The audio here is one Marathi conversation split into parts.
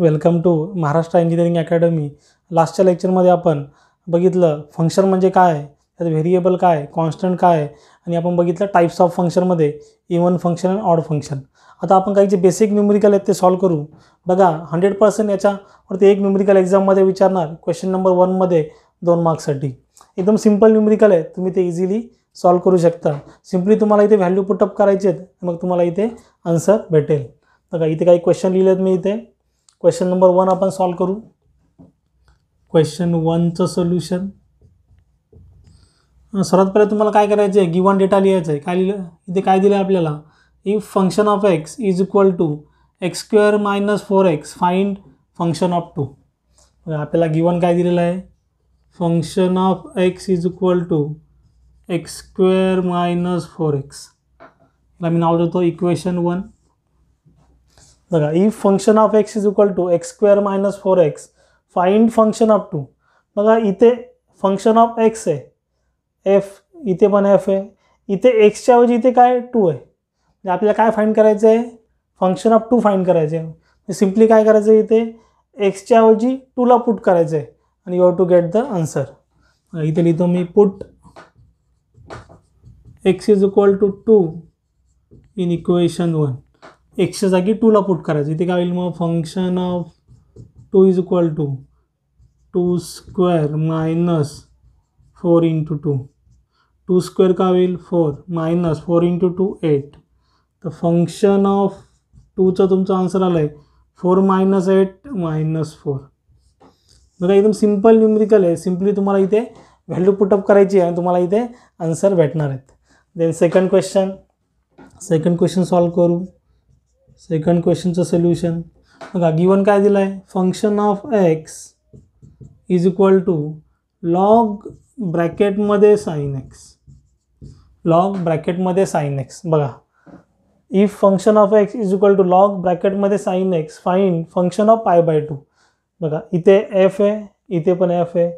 welcome to Maharashtra engineering academy लास्टच्या लेक्चरमध्ये आपण बघितलं फंक्शन म्हणजे काय त्यात व्हेरिएबल काय कॉन्स्टंट काय आणि आपण बघितलं टाईप्स ऑफ फंक्शनमध्ये even function and odd function आता आपण काही जे बेसिक न्युमरिकल आहेत ते सॉल्व करू बघा हंड्रेड पर्सेंट याच्यावरती एक न्युमरिकल एक्झाममध्ये विचारणार क्वेश्चन नंबर वनमध्ये दोन मार्क्ससाठी एकदम सिम्पल न्युमरिकल आहे तुम्ही ते इझिली सॉल्व करू शकता सिम्पली तुम्हाला इथे व्हॅल्यू पुटअप करायचे आहेत मग तुम्हाला इथे आन्सर भेटेल बघा इथे काही क्वेश्चन लिहिले आहेत मी इथे क्वेश्चन नंबर वन आपण सॉल्व करू क्वेश्चन वनचं सोल्युशन सर्वात पहिले तुम्हाला काय करायचं आहे गिवन डेटा लिहायचा आहे काय लिहिलं इथे काय दिलं आहे आपल्याला if function of x is equal to x square minus four X find function of two आपल्याला गिवन काय दिलेलं आहे function of x is equal to x square minus four X याला मी नाव देतो इक्वेशन वन बघा if function of x is equal to x square minus four X find function of two बघा इथे फंक्शन ऑफ एक्स आहे एफ इथे पण एफ आहे इथे एक्सच्या ऐवजी इथे काय टू आहे म्हणजे आपल्याला काय फाईंड करायचं आहे फंक्शन ऑफ टू फाईंड करायचं आहे सिम्पली म्हणजे काय करायचं आहे इथे एक्सच्या ऐवजी टूला पुट करायचं आहे आणि you have to get the answer इथे लिहितो मी put x is equal to two in equation one एकशे जागी टूला पुट करायचं इथे काय होईल मग function of two is equal to two square minus four into two two square का होईल four minus four into two eight तर फंक्शन ऑफ टूचा तुमचा आन्सर आला आहे four minus eight minus four बघा एकदम सिम्पल न्युमरिकल आहे सिम्पली तुम्हाला इथे व्हॅल्यू पुटअप करायची आहे आणि तुम्हाला इथे आन्सर भेटणार आहेत then second question second question solve करू सेकंड क्वेश्चनचं सोल्युशन बघा गिवन काय दिलं आहे function of x is equal to log ब्रॅकेटमध्ये साईन एक्स लॉग ब्रॅकेटमध्ये साईन एक्स बघा if function of x is equal to log ब्रॅकेटमध्ये sine X find function of pi by two बघा इथे एफ आहे इथे पण एफ आहे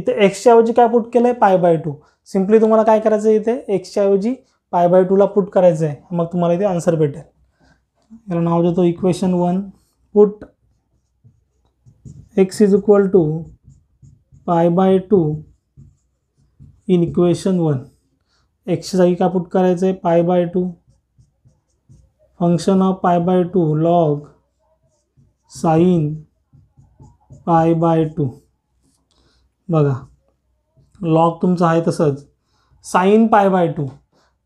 इथे एक्सच्या ऐवजी काय पुट केलं आहे पाय बाय टू सिम्पली तुम्हाला काय करायचं आहे इथे एक्सच्या ऐवजी पाय बाय टूला पुट करायचं आहे मग तुम्हाला इथे आन्सर भेटेल याला नाव देतो equation one put x is equal to pi by two in equation one एक्सच्या जागी का पुट करायचं आहे pi by two function of pi by two log sine pi by two बघा लॉग तुमचं आहे तसंच sine pi by to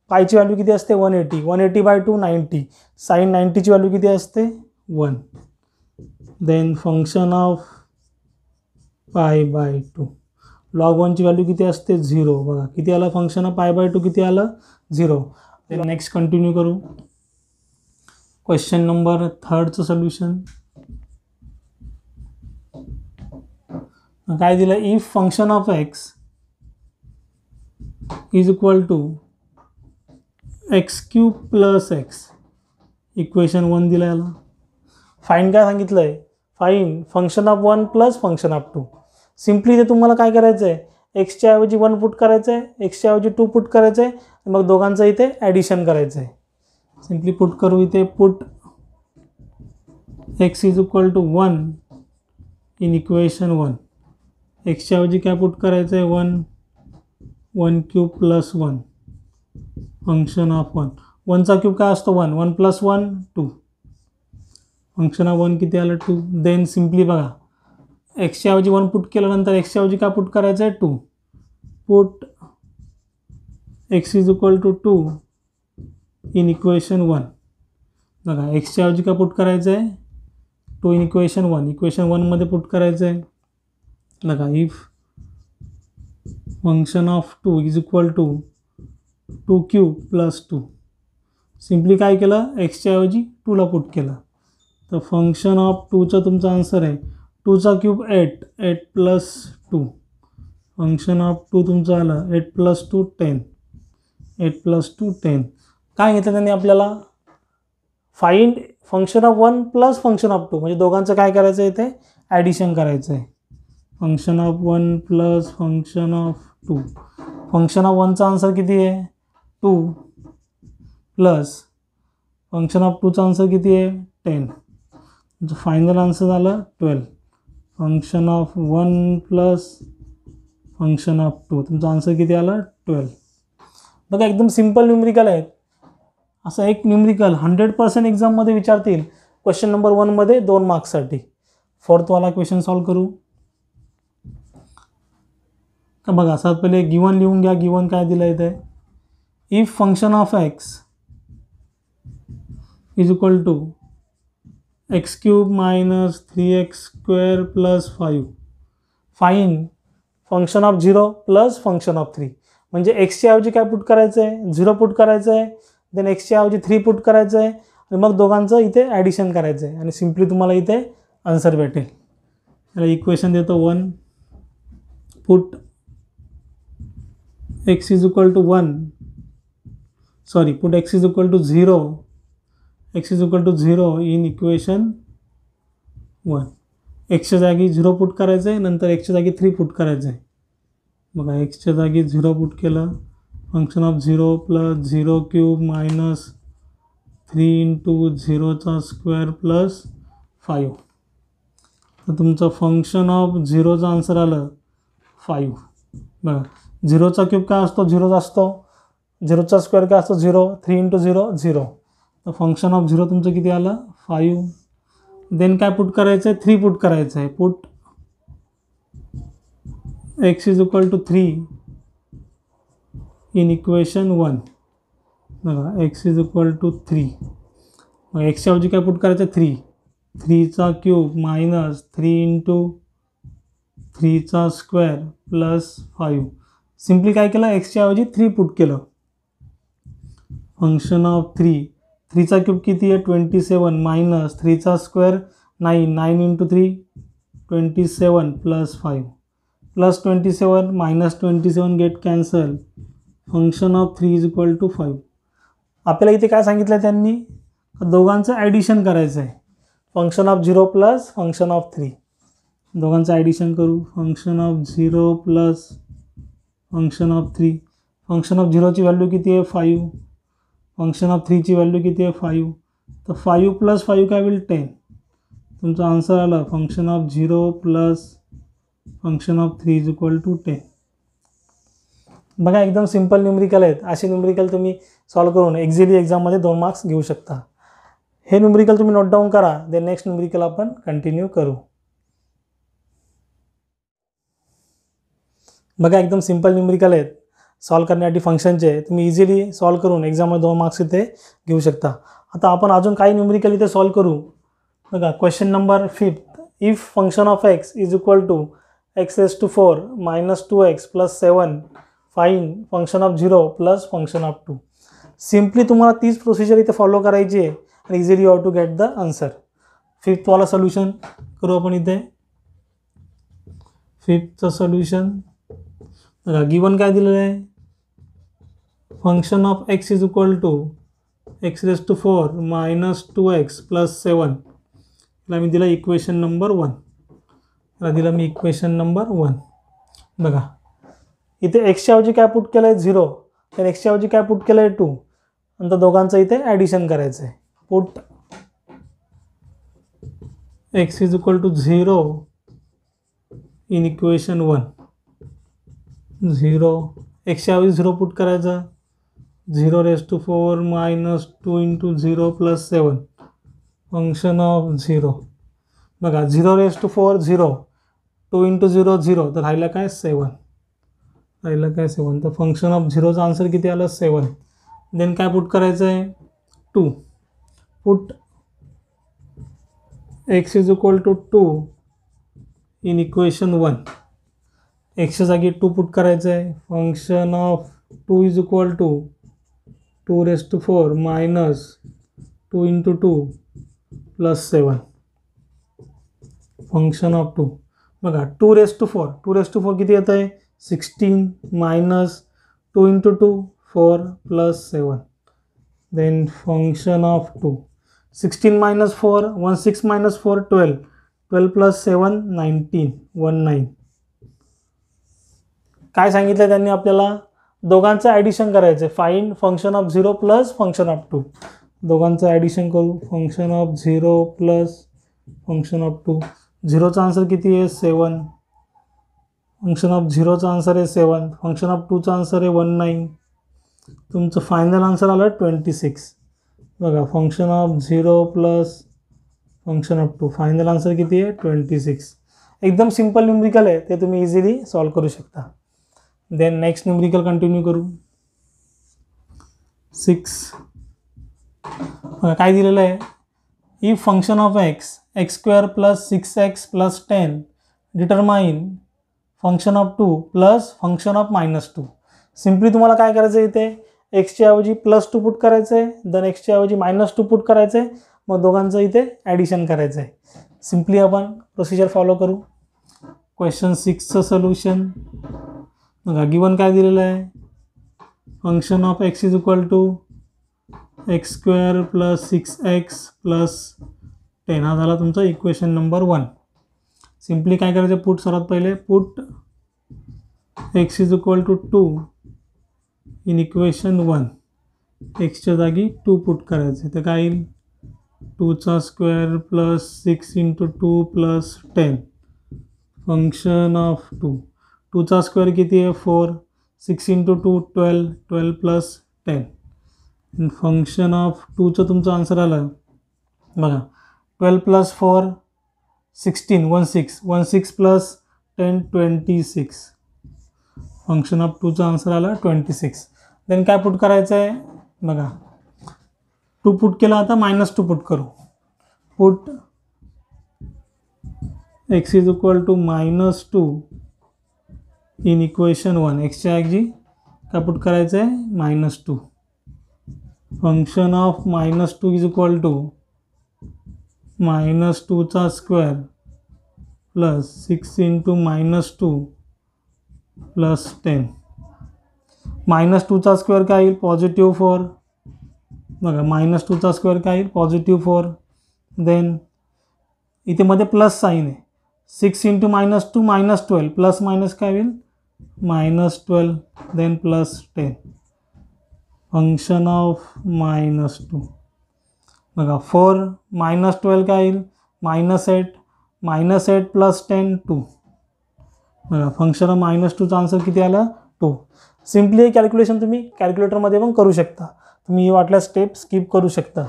पायची value किती असते one eighty one eighty by two ninety sine नाईंटीची व्हॅल्यू किती असते one then function of pi by two log वनची व्हॅल्यू किती असते झिरो बघा किती आलं function of pi by two किती आलं झिरो नेक्स्ट कंटिन्यू करू क्वेश्चन नंबर थर्डचं सोल्युशन काय दिलं if function of x is equal to x cube plus x equation one दिलं याला फाईन काय सांगितलं आहे fine function of one plus function of two simply ते तुम्हाला काय करायचं आहे एक्सच्या ऐवजी वन पुट करायचं आहे एक्सच्या ऐवजी टू पुट करायचं आहे मग दोघांचं इथे ॲडिशन करायचं आहे सिम्पली पुट करू इथे put x is equal to one in equation one एक्सच्या ऐवजी काय पुट करायचं आहे one one cube plus one function of one वनचा क्यूब काय असतो one one plus one two function of one किती आलं टू देन सिम्पली बघा एक्सच्या ऐवजी वन पुट केल्यानंतर एक्सच्या ऐवजी काय पुट करायचं आहे two put x is equal to two in equation one बघा एक्सच्या ऐवजी काय पुट करायचं आहे two in equation one equation वनमध्ये पुट करायचं आहे बघा if function of two is equal to two cube plus two simply काय केलं एक्सच्याऐवजी टूला पुट केलं तर फंक्शन ऑफ टूचा तुमचा आन्सर आहे टूचा cube eight eight plus two function of two तुमचं आलं eight plus two ten eight plus two ten काय घेतलं त्यांनी आपल्याला find function of one plus function of two म्हणजे दोघांचं काय करायचं आहे ते ॲडिशन करायचं आहे function of one plus function of two function of वनचा आन्सर किती आहे टू प्लस फंक्शन ऑफ टूचा आन्सर किती आहे टेन फायनल आन्सर झालं twelve function of one plus function of two तुमचा आन्सर किती आला ट्वेल्व बघा एकदम सिम्पल न्युमरिकल आहेत असं एक न्यूमरिकल हंड्रेड पर्सेंट एक्झाममध्ये विचारतील क्वेश्चन नंबर वनमध्ये दोन मार्क्ससाठी फोर्थवाला क्वेश्चन सॉल्व करू का बघा सर्वात पहिले गिवन लिहून घ्या गिवन काय दिलं आहे ते if if function of x is to x x cube three x square plus 5 fine function of zero plus function of three म्हणजे एक्सच्या ऐवजी काय पुट करायचं आहे झिरो पुट करायचं आहे देन एक्सच्या ऐवजी थ्री पुट करायचं आहे आणि मग दोघांचं इथे ॲडिशन करायचं आहे आणि सिम्पली तुम्हाला इथे आन्सर भेटेल त्याला इक्वेशन देतो one put x is equal to one sorry put x is equal to zero x is equal to zero in equation one एक्सच्या जागी झिरो पुट करायचं आहे नंतर एक्सच्या जागी थ्री पुट करायचं आहे बघा एक्सच्या जागी झिरो पुट केलं function of zero plus zero cube minus three into झिरोचा स्क्वेअर प्लस फाईव्ह तर तुमचं फंक्शन ऑफ झिरोचं आन्सर आलं फाईव्ह बघा झिरोचा क्यूब काय असतो झिरोचा असतो झिरोचा स्क्वेअर काय असतो zero three into zero zero तर फंक्शन ऑफ झिरो तुमचं किती आलं फाईव्ह देन काय पुट करायचं आहे थ्री पुट करायचं आहे put x is equal to three in equation one बघा x is equal to three मग ऐवजी काय पुट करायचं थ्री थ्रीचा क्यूब मायनस थ्री इंटू थ्रीचा स्क्वेअर प्लस फाईव्ह सिम्पली काय केलं एक्सच्या ऐवजी थ्री पुट केलं फंक्शन ऑफ थ्री थ्रीचा क्यूब किती आहे ट्वेंटी सेवन मायनस थ्रीचा square nine nine into three twenty seven plus five plus twenty seven minus twenty seven get cancel function of three is equal to five आपल्याला इथे काय सांगितलं त्यांनी दोघांचं ॲडिशन करायचं आहे function of zero plus function of three दोघांचं ॲडिशन करू function of zero plus function of three function of झिरोची व्हॅल्यू किती आहे फाईव्ह फंक्शन ऑफ थ्रीची व्हॅल्यू किती आहे फाईव्ह तर फाईव्ह प्लस फाईव्ह काय होईल टेन तुमचा आन्सर आला function of zero plus function of three is equal to ten बघा एकदम सिंपल न्यूमेरिकल आहेत असे न्यूमेरिकल तुम्ही सॉल्व करून एक्झिली एक्झाममध्ये दोन मार्क्स घेऊ शकता हे न्यूमेरिकल तुम्ही नोट डाऊन करा दे नेक्स्ट न्यूमेरिकल आपण कंटिन्यू करू बघा एकदम सिम्पल न्यूमेरिकल आहेत सॉल्व करण्यासाठी फंक्शनचे तुम्ही इझिली सॉल्व करून एक्झाममध्ये दोन मार्क्स इथे घेऊ शकता आता आपण अजून काही न्युमेरिकल इथे सॉल्व करू बघा question number fifth if function of x is equal to x s to four minus two x plus seven fine function of zero plus function of two simply तुम्हाला तीच प्रोसिजर इथे फॉलो करायची आहे आणि easily you to get the answer फिफ्थवाला सोल्युशन करू आपण इथे फिफ्थचं सोल्युशन बघा गिवन काय दिलेलं आहे function of x is equal to x raise to four minus two x plus seven याला मी दिला इक्वेशन नंबर वन याला दिला मी इक्वेशन नंबर वन बघा इथे एक्सच्या ऐवजी काय पुट केलं आहे झिरो तर एक्सच्या ऐवजी काय पुट केलं आहे टू नंतर दोघांचं इथे ॲडिशन करायचं आहे put x is equal to zero in equation one zero एकशे झिरो पुट करायचा zero raise to four minus two into zero plus seven function of zero बघा zero raise to four zero two into zero zero तर राहिलं काय सेवन राहिलं काय सेवन तर फंक्शन ऑफ झिरोचं आन्सर किती आलं सेवन देन काय पुट करायचं आहे two put x is equal to two in equation one एक्सच्या जागी टू पुट करायचं आहे function of two is equal to two raise to four minus two into two plus seven function of two बघा two raise to four two raise to four किती येत आहे sixteen minus two into two four plus seven then function of two sixteen minus four one six minus four twelve twelve plus seven nineteen one nine काय सांगितलं त्यांनी आपल्याला दोघांचं ॲडिशन करायचं fine function of zero plus function of two दोघांचं ॲडिशन करू function of zero plus function of two झिरोचा आन्सर किती आहे सेवन फंक्शन ऑफ झिरोचा आन्सर आहे सेवन फंक्शन ऑफ टूचा आन्सर आहे वन नाईन तुमचं फायनल आन्सर आलं ट्वेंटी सिक्स बघा function of zero plus function of two final answer किती आहे ट्वेंटी सिक्स एकदम सिम्पल न्यूमिकल आहे ते तुम्ही इझिली सॉल्व करू शकता देन नेक्स्ट न्यूमरिकल कंटिन्यू करू सिक्स काय दिलेलं आहे if function of x x square plus six x plus ten determine function of two plus function of minus two simply तुम्हाला काय करायचं आहे इथे एक्सच्या ऐवजी प्लस टू पुट करायचं आहे देन एक्सच्या ऐवजी मायनस टू पुट करायचं आहे मग दोघांचं इथे ॲडिशन करायचं आहे सिम्पली आपण प्रोसिजर फॉलो करू क्वेश्चन सिक्सचं सोल्युशन बघा गिवन काय दिलेलं आहे function of x is equal to x square plus six x plus ten हा झाला तुमचा इक्वेशन नंबर वन सिम्पली काय करायचं पुट सर्वात पहिले put x is equal to two in equation one एक्सच्या जागी टू पुट करायचं तर काय येईल टूचा square plus six into two plus ten function of two टूचा स्क्वेअर किती आहे four six into two twelve twelve plus ten function of टूचं तुमचं आन्सर आला आहे बघा twelve plus four sixteen one six one six plus ten twenty six function of टूचा आन्सर आला ट्वेंटी सिक्स देन काय पुट करायचं आहे बघा टू पुट केला आता मायनस टू पुट करू put x is equal to minus two in equation one एक्सच्या ऐवजी का पुट करायचं आहे minus two function of minus two is equal to minus टूचा square plus six into minus two plus ten minus टूचा स्क्वेअर काय येईल पॉझिटिव्ह फोर बघा मायनस टूचा स्क्वेअर काय येईल पॉझिटिव्ह फोर देन इथे मध्ये प्लस साईन आहे six into minus two minus twelve plus minus काय होईल minus 12 then plus 10 function of minus two बघा फोर मायनस ट्वेल्व काय येईल minus eight minus eight plus ten two बघा फंक्शन ऑफ मायनस टूचा आन्सर किती आला टू सिम्पली हे कॅल्क्युलेशन तुम्ही कॅल्क्युलेटरमध्ये पण करू शकता तुम्ही हे वाटल्या स्टेप स्किप करू शकता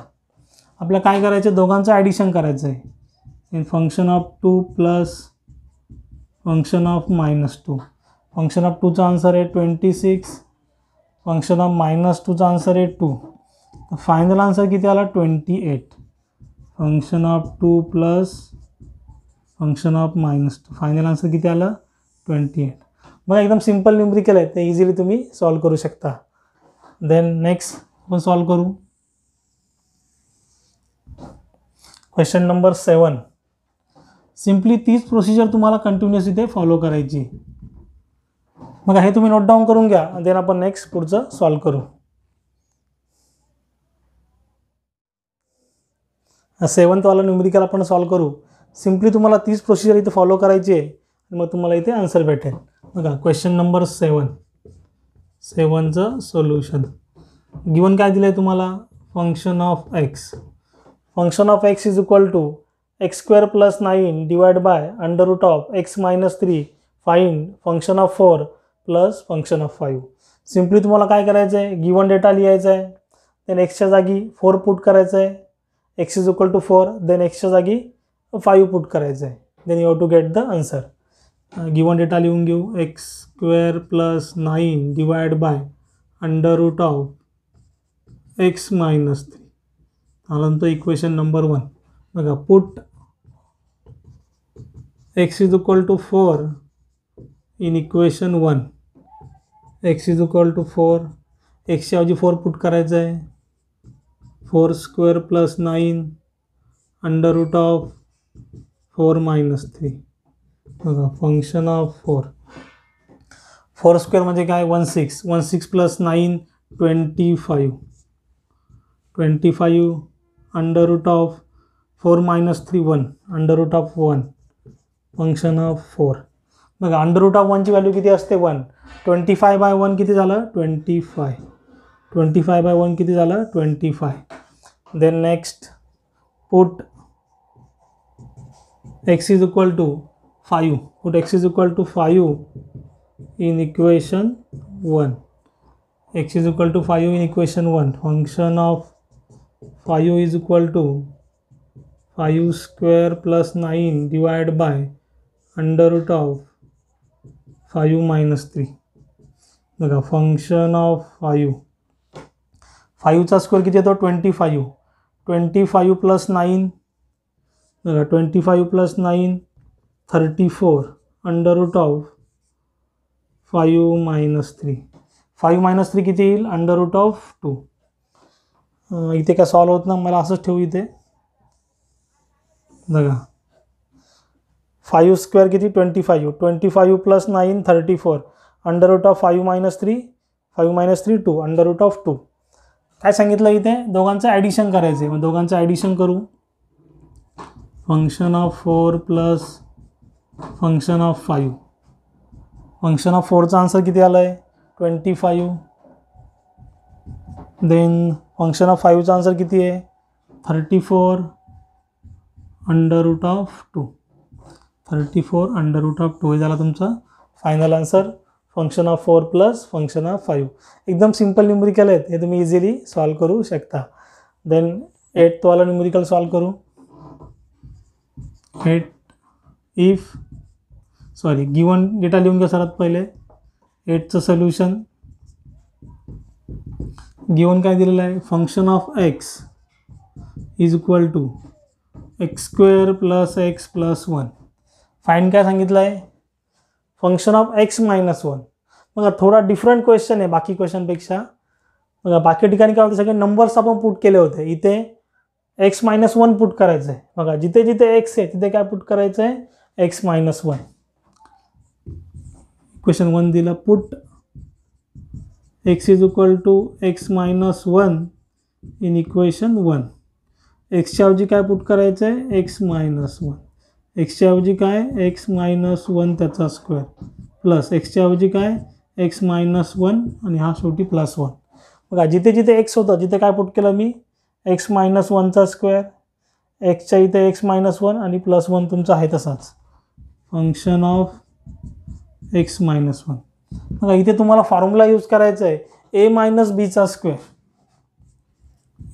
आपल्या काय करायचं दोघांचं ॲडिशन करायचं आहे function of two plus function of minus two function of टूचा आन्सर आहे twenty six function of minus टूचा आन्सर आहे टू तर फायनल आन्सर किती आला twenty eight function of two plus function of minus two final answer किती आला ट्वेंटी एट मग एकदम सिम्पल न्यूमरिकल आहे ते इझिली तुम्ही सॉल्व करू शकता देन नेक्स्ट आपण सॉल्व करू क्वेश्चन नंबर सेवन सिम्पली तीच प्रोसिजर तुम्हाला कंटिन्युअस इथे फॉलो करायची मग हे तुम्ही नोट डाऊन करून घ्या देन आपण नेक्स्ट पुढचं सॉल्व करू सेवन्थवाला न्युमेरिकल आपण सॉल्व करू सिम्पली तुम्हाला तीच प्रोसिजर इथे फॉलो करायची आहे मग तुम्हाला इथे आन्सर भेटेल बघा क्वेश्चन नंबर सेवन सेवनचं सोल्युशन गिवन काय दिलं आहे तुम्हाला function of x function of x is equal to x square plus nine divide by under root of x minus three fine function of four plus function of five simply तुम्हाला काय करायचं आहे गिवन डेटा लिहायचा आहे देन एक्सच्या जागी फोर पुट करायचं आहे x is equal to four then एक्सच्या जागी फाईव्ह पुट करायचं आहे then you have to get the answer given data लिहून घेऊ x square plus nine divide by under root of x minus three आल्यानंतर इक्वेशन नंबर वन बघा put x is equal to four in equation one x is equal to four एक्सच्या ऐवजी फोर पुट करायचं आहे four square plus nine under root of four minus three बघा function of four four square म्हणजे काय one six one six plus nine twenty five twenty five under root of four minus three one under root of one function of four बघा अंडर रूट ऑफ वनची व्हॅल्यू किती असते one twenty five by one किती झालं twenty five twenty five by one किती झालं twenty five then next put x is equal to five put x is equal to five in equation one x is equal to five in equation one function of five is equal to five square plus nine divide by under root of five minus three बघा फंक्शन ऑफ फायू फायूचा स्कोअर किती येतो twenty five twenty five plus nine बघा twenty five plus nine thirty four under root of five minus three five minus three किती येईल अंडर रूट ऑफ टू इथे काय सॉल्व होत ना मला असंच ठेवू इथे बघा फायू स्क्वेअर किती twenty five twenty five plus nine thirty four under root of five minus three five minus three two under root of two काय सांगितलं इथे दोघांचं ॲडिशन करायचं आहे मग दोघांचं ॲडिशन करू function of four plus function of five function of फोरचा आन्सर किती आला आहे twenty five then function of फाईव्हचा आन्सर किती आहे thirty four under root of two thirty four under root of two हे झाला तुमचं final answer function of four plus function of five एकदम सिंपल न्यूमेरिकल आहेत हे तुम्ही इझिली सॉल्व करू शकता देन एटवाला न्यूमेरिकल सॉल्व करू eight if sorry given data लिहून घ्या सर्वात पहिले एटचं सोल्युशन गिवन काय दिलेलं आहे function of x is equal to x square plus x plus one fine काय सांगितलं आहे function of x minus one बघा थोडा डिफरंट क्वेश्चन आहे बाकी क्वेश्चनपेक्षा बघा बाकी ठिकाणी काय होते सगळे नंबर्स आपण पुट केले होते इथे एक्स मायनस वन पुट करायचं आहे बघा जिथे जिथे एक्स आहे तिथे काय पुट करायचं आहे x minus one question one दिला put x is equal to x minus one in equation one एक्सच्या ऐवजी काय पुट करायचं आहे एक्स मायनस वन एक्सच्याऐवजी काय एक्स मायनस वन त्याचा स्क्वेअर प्लस एक्सच्या ऐवजी काय एक्स मायनस वन आणि हा शेवटी प्लस वन बघा जिथे जिथे एक्स होता जिथे काय पुट केलं मी एक्स मायनस वनचा स्क्वेअर एक्सच्या इथे एक्स मायनस वन आणि प्लस वन तुमचा आहे तसाच function of x minus one बघा इथे तुम्हाला फॉर्म्युला यूज करायचं आहे ए मायनस बीचा स्क्वेअर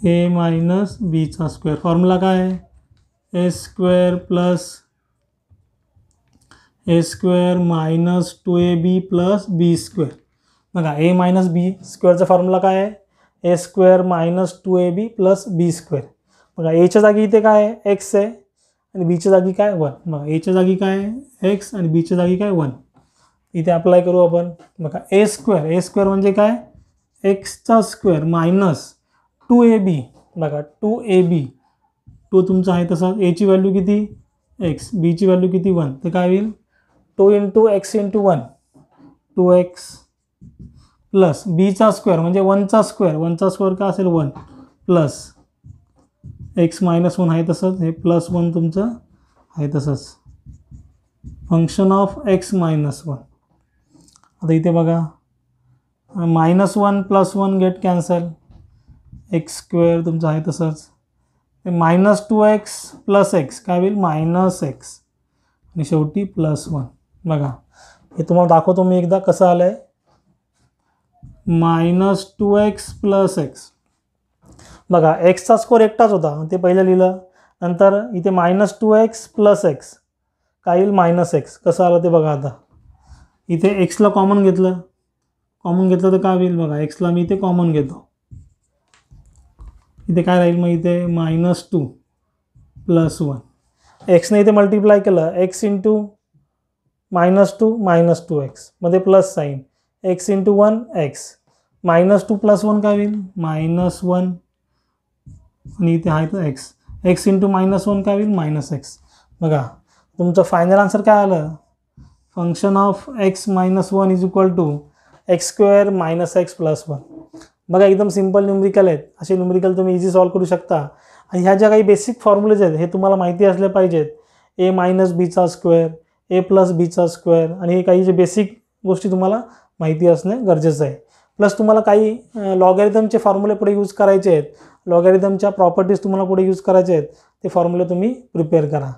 ए मायनस बीचा स्क्वेअर फॉर्म्युला काय आहे A square plus A square minus two A B plus B square बघा ए मायनस बी स्क्वेअरचा फॉर्म्युला काय आहे A square minus two A B plus B square बघा एच्या जागी इथे काय आहे एक्स आहे आणि बीच्या जागी काय वन बघा एच्या जागी काय आहे एक्स आणि बीच्या जागी काय वन इथे अप्लाय करू आपण बघा ए स्क्वेअर ए स्क्वेअर म्हणजे काय एक्सचा square minus two A B बघा टू ए बी टू तुमचा आहे तसा एची व्हॅल्यू किती एक्स बीची व्हॅल्यू किती वन तर काय होईल two into x into one two x plus बीचा स्क्वेअर म्हणजे वनचा स्क्वेअर वनचा स्क्वेअर का असेल one plus x minus one आहे तसंच हे प्लस वन तुमचं आहे तसंच function of x minus one आता इथे बघा minus one plus one get cancel x square तुमचं आहे तसंच ते minus two x plus x काय होईल मायनस एक्स आणि शेवटी प्लस वन बघा हे तुम्हाला दाखवतो मी एकदा कसं आलं आहे minus two x plus x बघा एक्सचा स्कोअर एकटाच होता ते पहिलं लिहिलं नंतर इथे minus two x plus x काय येईल मायनस एक्स कसं आलं ते बघा आता इथे एक्सला कॉमन घेतलं कॉमन घेतलं तर काय होईल बघा एक्सला मी इथे कॉमन घेतो इथे काय राहील मग इथे मायनस टू प्लस वन एक्सने इथे मल्टिप्लाय केलं x into minus two minus two एक्समध्ये plus sign x into one x minus two plus one काय होईल मायनस वन आणि इथे आहे तर x x into minus one काय होईल मायनस एक्स बघा तुमचं फायनल आन्सर काय आलं function of x minus one is equal to x square minus x plus one बघा एकदम सिम्पल न्यूमरिकल आहेत असे न्यूमरिकल तुम्ही इझी सॉल्व करू शकता आणि ह्या ज्या काही बेसिक फॉर्म्युलेज आहेत हे तुम्हाला माहिती असल्या पाहिजेत ए मायनस बीचा स्क्वेअर ए प्लस बीचा स्क्वेअर आणि हे काही जे बेसिक गोष्टी तुम्हाला माहिती असणे गरजेचं आहे प्लस तुम्हाला काही लॉगॅरिदमचे फॉर्म्युले पुढे यूज करायचे आहेत लॉगॅरिदमच्या प्रॉपर्टीज तुम्हाला पुढे यूज करायचे आहेत ते फॉर्म्युले तुम्ही प्रिपेअर करा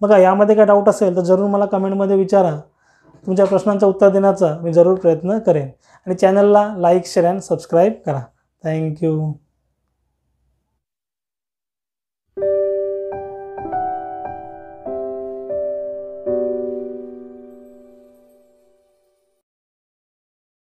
बघा यामध्ये काय डाऊट असेल तर जरूर मला कमेंटमध्ये विचारा तुमच्या प्रश्नांचं उत्तर देण्याचा मी जरूर प्रयत्न करेन आणि चॅनलला लाईक शेअर अँड सबस्क्राईब करा थँक्यू